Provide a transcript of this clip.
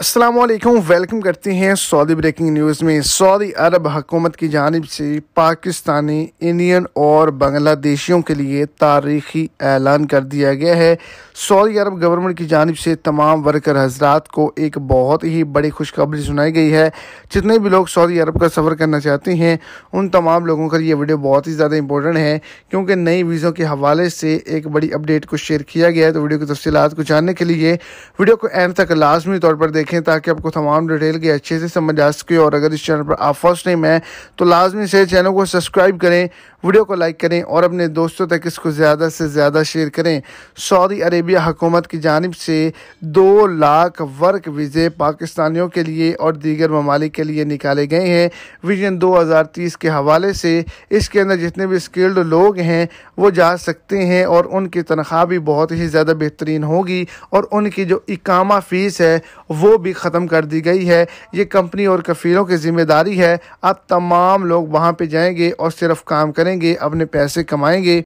Aslam welcome करते हैं Saudi breaking news में सऊदी अरब हकूमत की जानब से पाकिस्तानी इंडियन और बांग्लादेशियों के लिए तारीखी ऐलान कर दिया गया है सऊदी अरब गवर्नमेंट की जानब से तमाम वर्कर हजरात को एक बहुत ही बड़ी खुशखबरी सुनाई गई है जितने भी लोग सऊदी अरब का सफ़र करना चाहते हैं उन तमाम लोगों का ये वीडियो बहुत ही ज़्यादा इंपॉर्टेंट है क्योंकि नई वीज़ों के हवाले से एक बड़ी अपडेट को शेयर किया गया है तो वीडियो की तफसीत को जानने के लिए वीडियो को एंड तक लाजमी तौर पर देख देखें ताकि आपको तमाम डिटेल की अच्छे से समझ आ सके और अगर इस चैनल पर आप फर्स्ट टाइम हैं तो लाजमी से चैनल को सब्सक्राइब करें वीडियो को लाइक करें और अपने दोस्तों तक इसको ज़्यादा से ज़्यादा शेयर करें सऊदी अरेबिया हुकूमत की जानब से दो लाख वर्क वीज़े पाकिस्तानियों के लिए और दीगर ममालिक के लिए निकाले गए हैं विजन तीस के हवाले से इसके अंदर जितने भी स्किल्ड लोग हैं वो जा सकते हैं और उनकी तनख्वाह भी बहुत ही ज़्यादा बेहतरीन होगी और उनकी जो इकामा फ़ीस है वो भी ख़त्म कर दी गई है ये कंपनी और कफ़ीलों की जिम्मेदारी है अब तमाम लोग वहाँ पर जाएंगे और सिर्फ काम करेंगे अपने पैसे कमाएंगे